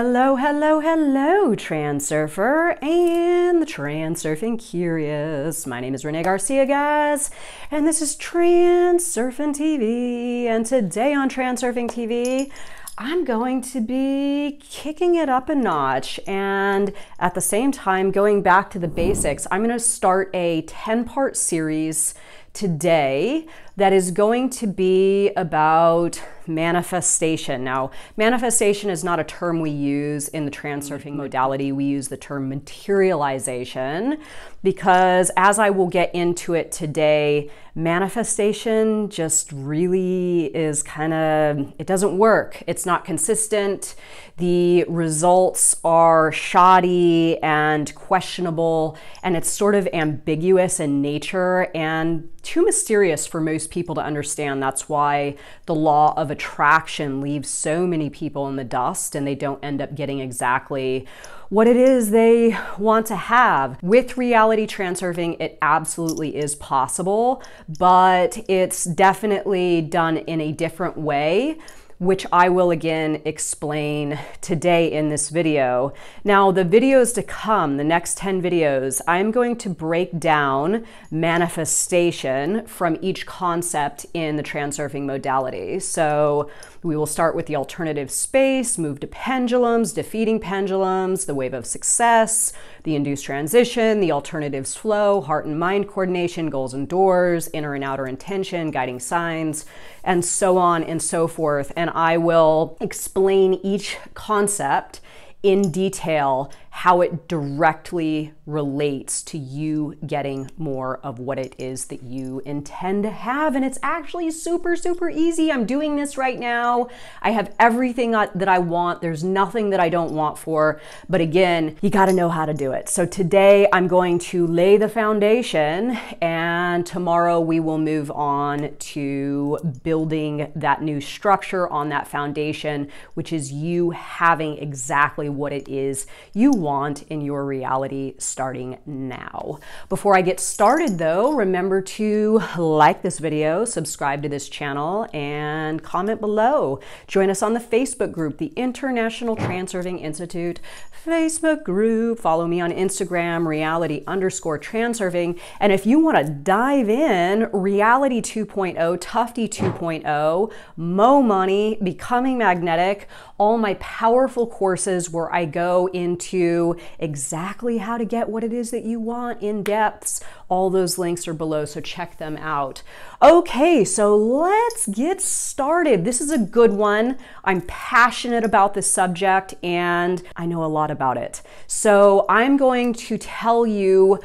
Hello, hello, hello, Transurfer and the Transurfing Curious. My name is Renee Garcia, guys, and this is Transurfing TV. And today on Transurfing TV, I'm going to be kicking it up a notch and at the same time going back to the basics. I'm going to start a 10 part series today that is going to be about manifestation. Now, manifestation is not a term we use in the transurfing mm-hmm. modality. We use the term materialization because, as I will get into it today, manifestation just really is kind of, it doesn't work. It's not consistent. The results are shoddy and questionable, and it's sort of ambiguous in nature and too mysterious for most people to understand that's why the law of attraction leaves so many people in the dust and they don't end up getting exactly what it is they want to have. With reality transurfing, it absolutely is possible, but it's definitely done in a different way which I will again explain today in this video. Now, the videos to come, the next 10 videos, I'm going to break down manifestation from each concept in the transurfing modality. So we will start with the alternative space, move to pendulums, defeating pendulums, the wave of success, the induced transition, the alternatives flow, heart and mind coordination, goals and doors, inner and outer intention, guiding signs, and so on and so forth. And and I will explain each concept in detail how it directly relates to you getting more of what it is that you intend to have. And it's actually super, super easy. I'm doing this right now. I have everything that I want. There's nothing that I don't want for. But again, you got to know how to do it. So today I'm going to lay the foundation, and tomorrow we will move on to building that new structure on that foundation, which is you having exactly what it is you want in your reality starting now. Before I get started though, remember to like this video, subscribe to this channel, and comment below. Join us on the Facebook group, the International Transurfing Institute Facebook group. Follow me on Instagram, reality underscore transurfing. And if you want to dive in, reality 2.0, Tufty 2.0, Mo Money, Becoming Magnetic, all my powerful courses where I go into you exactly how to get what it is that you want in depths. All those links are below, so check them out. Okay, so let's get started. This is a good one. I'm passionate about this subject and I know a lot about it. So I'm going to tell you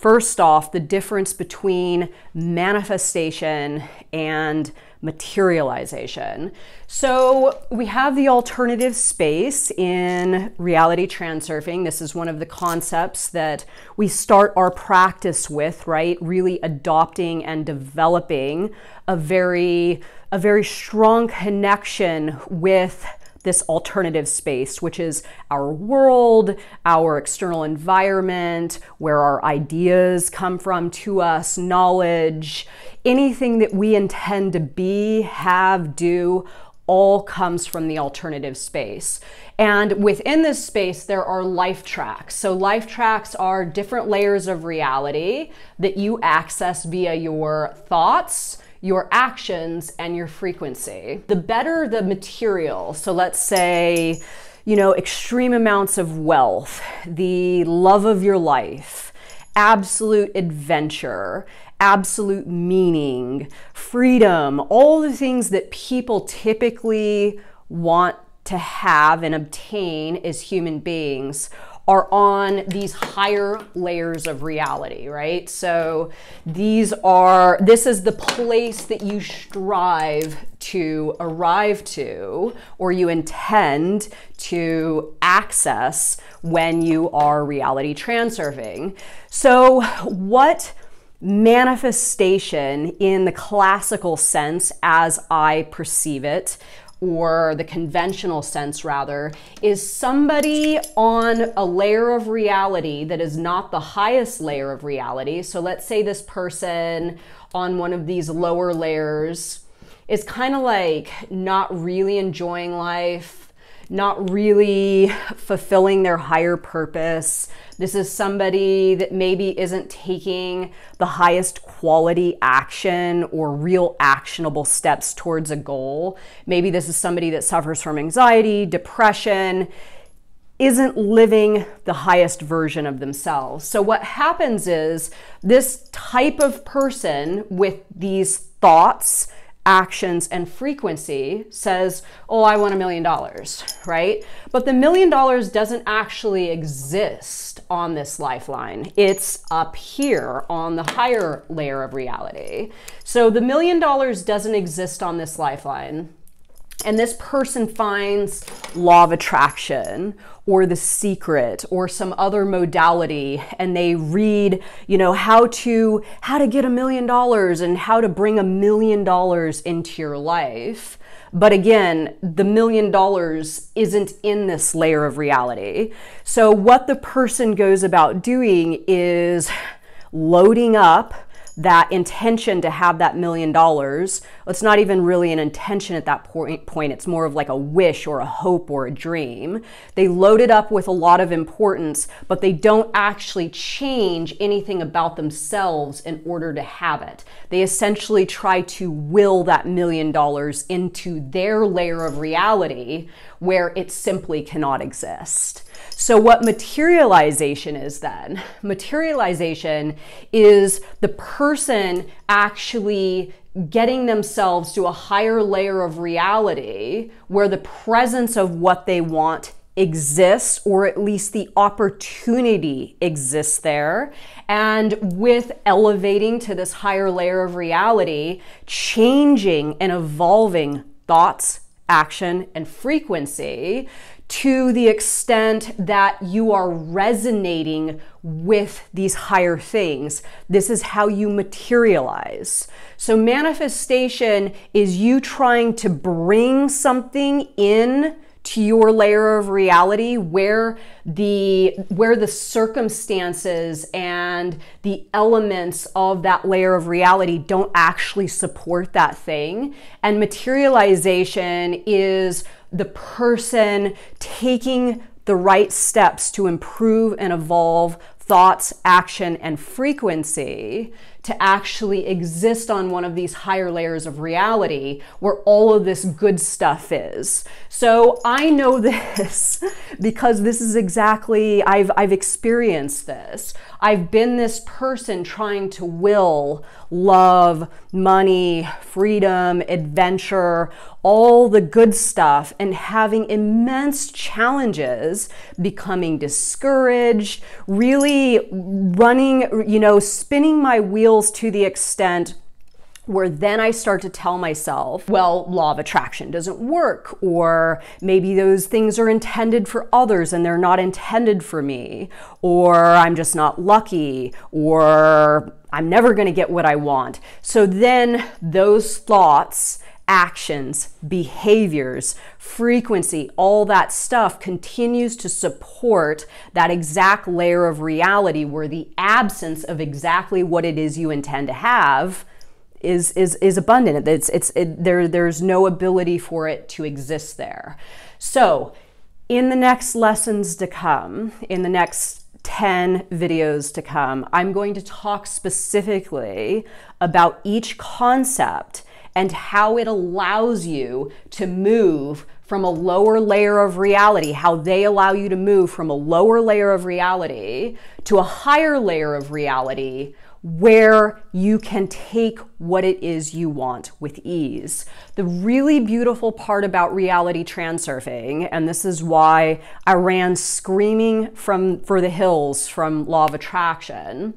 First off, the difference between manifestation and materialization. So, we have the alternative space in reality transurfing. This is one of the concepts that we start our practice with, right? Really adopting and developing a very a very strong connection with this alternative space, which is our world, our external environment, where our ideas come from to us, knowledge, anything that we intend to be, have, do, all comes from the alternative space. And within this space, there are life tracks. So, life tracks are different layers of reality that you access via your thoughts your actions and your frequency. The better the material, so let's say, you know, extreme amounts of wealth, the love of your life, absolute adventure, absolute meaning, freedom, all the things that people typically want to have and obtain as human beings are on these higher layers of reality, right? So these are, this is the place that you strive to arrive to or you intend to access when you are reality transurfing. So, what manifestation in the classical sense as I perceive it or the conventional sense rather, is somebody on a layer of reality that is not the highest layer of reality. So let's say this person on one of these lower layers is kind of like not really enjoying life, not really fulfilling their higher purpose. This is somebody that maybe isn't taking the highest quality action or real actionable steps towards a goal. Maybe this is somebody that suffers from anxiety, depression, isn't living the highest version of themselves. So, what happens is this type of person with these thoughts actions and frequency says, oh, I want a million dollars, right? But the million dollars doesn't actually exist on this lifeline. It's up here on the higher layer of reality. So the million dollars doesn't exist on this lifeline and this person finds law of attraction or the secret or some other modality and they read you know how to how to get a million dollars and how to bring a million dollars into your life but again the million dollars isn't in this layer of reality so what the person goes about doing is loading up that intention to have that million dollars, it's not even really an intention at that point, point. It's more of like a wish or a hope or a dream. They load it up with a lot of importance, but they don't actually change anything about themselves in order to have it. They essentially try to will that million dollars into their layer of reality where it simply cannot exist. So, what materialization is then? Materialization is the person person actually getting themselves to a higher layer of reality where the presence of what they want exists, or at least the opportunity exists there. And with elevating to this higher layer of reality, changing and evolving thoughts, action, and frequency to the extent that you are resonating with these higher things. This is how you materialize. So, manifestation is you trying to bring something in to your layer of reality where the where the circumstances and the elements of that layer of reality don't actually support that thing and materialization is the person taking the right steps to improve and evolve thoughts, action, and frequency to actually exist on one of these higher layers of reality where all of this good stuff is. So I know this because this is exactly, I've, I've experienced this. I've been this person trying to will love, money, freedom, adventure, all the good stuff, and having immense challenges, becoming discouraged, really running, you know, spinning my wheel to the extent where then I start to tell myself, well, law of attraction doesn't work, or maybe those things are intended for others and they're not intended for me, or I'm just not lucky, or I'm never going to get what I want. So then those thoughts actions, behaviors, frequency, all that stuff continues to support that exact layer of reality where the absence of exactly what it is you intend to have is is is abundant. It's it's it, there there's no ability for it to exist there. So, in the next lessons to come, in the next 10 videos to come, I'm going to talk specifically about each concept and how it allows you to move from a lower layer of reality, how they allow you to move from a lower layer of reality to a higher layer of reality where you can take what it is you want with ease. The really beautiful part about reality transurfing, and this is why I ran screaming from for the hills from law of attraction.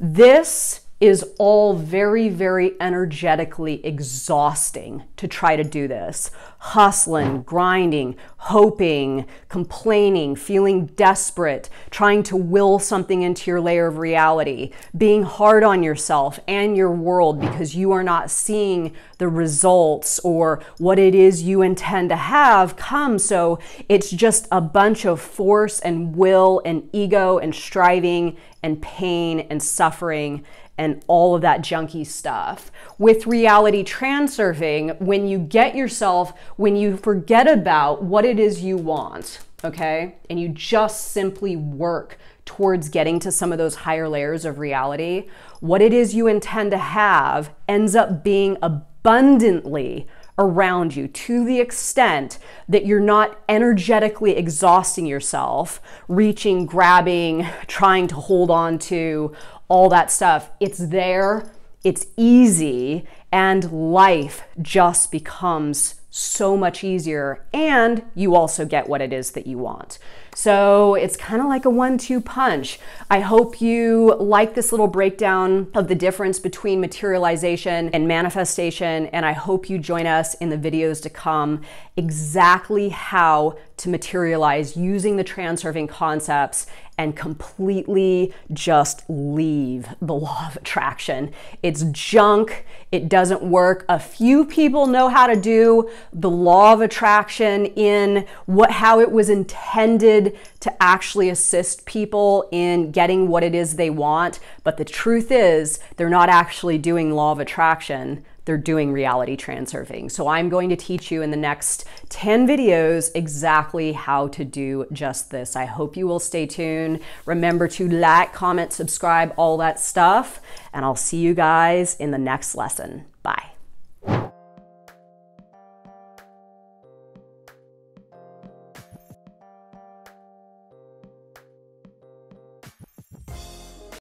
This is all very, very energetically exhausting to try to do this. Hustling, grinding, hoping, complaining, feeling desperate, trying to will something into your layer of reality, being hard on yourself and your world because you are not seeing the results or what it is you intend to have come. So it's just a bunch of force and will and ego and striving and pain and suffering and all of that junky stuff. With reality transurfing, when you get yourself, when you forget about what it is you want, okay, and you just simply work towards getting to some of those higher layers of reality, what it is you intend to have ends up being abundantly around you to the extent that you're not energetically exhausting yourself, reaching, grabbing, trying to hold on to all that stuff. It's there, it's easy, and life just becomes so much easier and you also get what it is that you want. So it's kind of like a one two punch. I hope you like this little breakdown of the difference between materialization and manifestation, and I hope you join us in the videos to come exactly how to materialize using the serving concepts and completely just leave the law of attraction. It's junk, it doesn't work. A few people know how to do the law of attraction in what how it was intended to actually assist people in getting what it is they want, but the truth is they're not actually doing law of attraction they're doing reality transurfing. So I'm going to teach you in the next 10 videos exactly how to do just this. I hope you will stay tuned. Remember to like, comment, subscribe, all that stuff. And I'll see you guys in the next lesson. Bye.